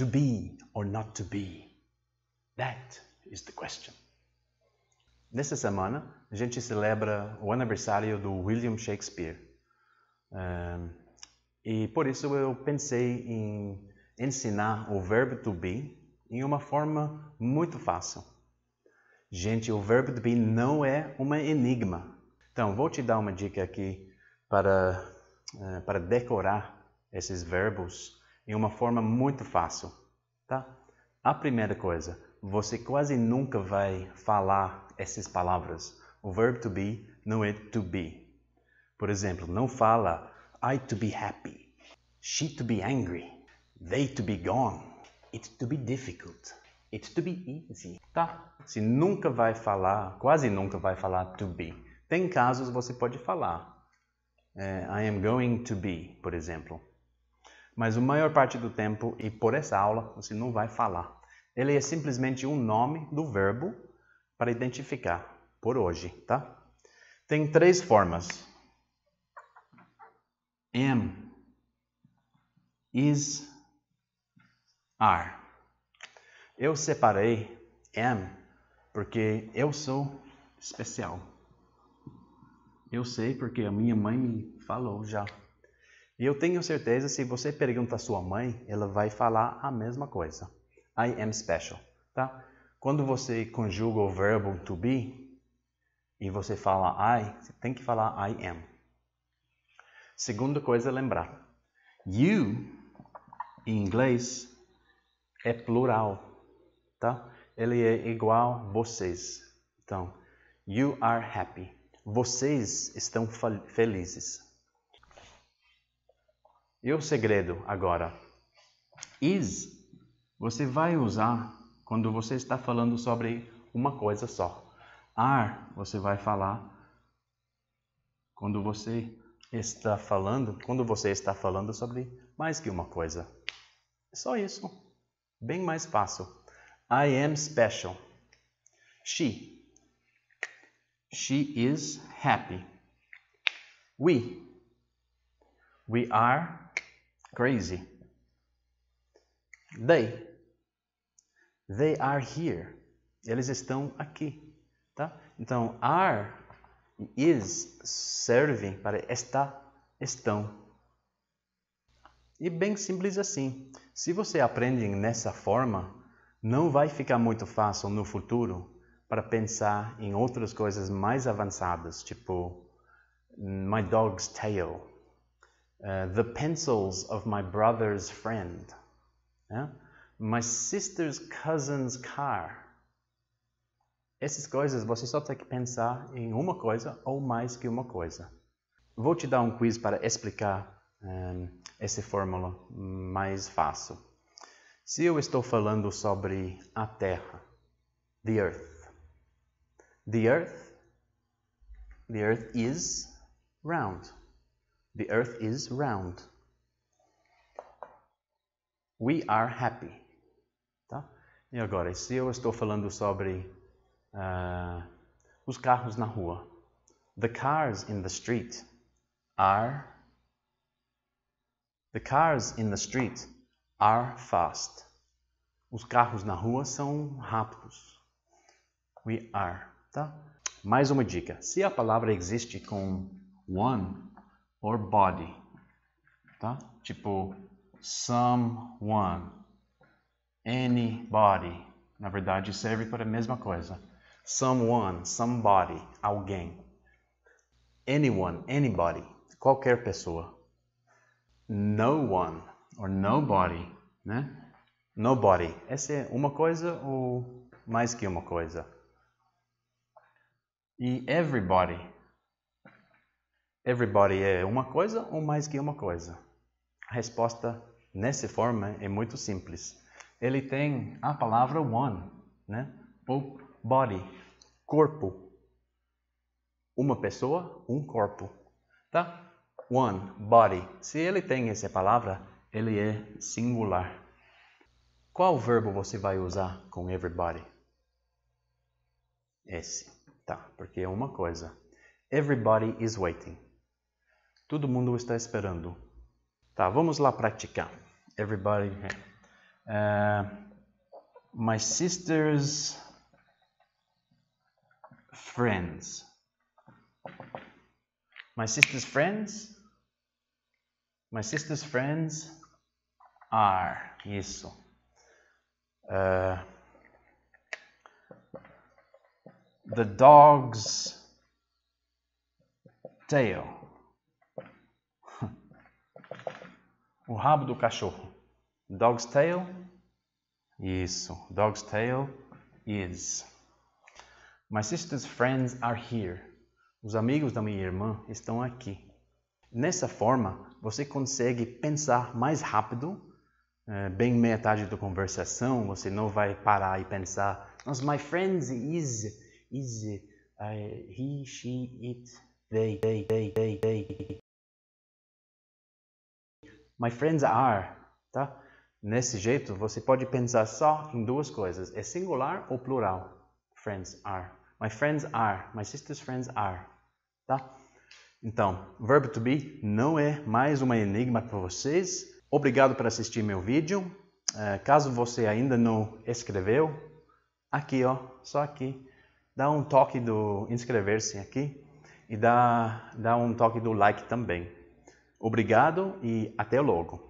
To be or not to be? That is the question. Nesta semana, a gente celebra o aniversário do William Shakespeare. Um, e por isso eu pensei em ensinar o verbo to be em uma forma muito fácil. Gente, o verbo to be não é um enigma. Então, vou te dar uma dica aqui para, eh, para decorar esses verbos em uma forma muito fácil, tá? A primeira coisa, você quase nunca vai falar essas palavras. O verbo to be não é to be. Por exemplo, não fala I to be happy, she to be angry, they to be gone, it to be difficult, it to be easy. Tá? Você nunca vai falar, quase nunca vai falar to be. Tem casos você pode falar. É, I am going to be, por exemplo mas a maior parte do tempo e por essa aula você não vai falar. Ele é simplesmente um nome do verbo para identificar por hoje, tá? Tem três formas. Am, is, are. Eu separei am porque eu sou especial. Eu sei porque a minha mãe me falou já e eu tenho certeza, se você pergunta à sua mãe, ela vai falar a mesma coisa. I am special, tá? Quando você conjuga o verbo to be e você fala I, você tem que falar I am. Segunda coisa a é lembrar. You, em inglês, é plural, tá? Ele é igual vocês. Então, you are happy. Vocês estão felizes. E o segredo agora? Is você vai usar quando você está falando sobre uma coisa só. Are você vai falar quando você está falando, quando você está falando sobre mais que uma coisa. É só isso. Bem mais fácil. I am special. She. She is happy. We. We are crazy. They. They are here. Eles estão aqui, tá? Então, are is servem para está, estão. E bem simples assim. Se você aprende nessa forma, não vai ficar muito fácil no futuro para pensar em outras coisas mais avançadas, tipo my dog's tail, Uh, the pencils of my brother's friend. Né? My sister's cousin's car. Essas coisas você só tem que pensar em uma coisa ou mais que uma coisa. Vou te dar um quiz para explicar um, essa fórmula mais fácil. Se eu estou falando sobre a Terra, the Earth, the Earth, the Earth is round. The earth is round. We are happy. Tá? E agora, se eu estou falando sobre uh, os carros na rua. The cars in the street are The cars in the street are fast. Os carros na rua são rápidos. We are, tá? Mais uma dica. Se a palavra existe com one, or body, tá? Tipo, someone, anybody. Na verdade, serve para a mesma coisa. Someone, somebody, alguém. Anyone, anybody, qualquer pessoa. No one or nobody, né? Nobody. Essa é uma coisa ou mais que uma coisa? E everybody, Everybody é uma coisa ou mais que uma coisa? A resposta nessa forma é muito simples. Ele tem a palavra one, né? O body, corpo. Uma pessoa, um corpo, tá? One, body. Se ele tem essa palavra, ele é singular. Qual verbo você vai usar com everybody? Esse, tá? Porque é uma coisa. Everybody is waiting. Todo mundo está esperando. Tá, vamos lá praticar. Everybody. Uh, my sister's friends. My sister's friends. My sister's friends are. Isso. Uh, the dog's tail. o rabo do cachorro. Dog's tail. Isso. Dog's tail is. My sister's friends are here. Os amigos da minha irmã estão aqui. Nessa forma, você consegue pensar mais rápido, eh, bem metade da conversação, você não vai parar e pensar, mas my friends is, is, uh, he, she, it, they, they, they, they, they. My friends are, tá? Nesse jeito, você pode pensar só em duas coisas. É singular ou plural? Friends are. My friends are. My sister's friends are. Tá? Então, verbo to be não é mais uma enigma para vocês. Obrigado por assistir meu vídeo. Uh, caso você ainda não escreveu, aqui ó, só aqui, dá um toque do inscrever-se aqui e dá, dá um toque do like também. Obrigado e até logo.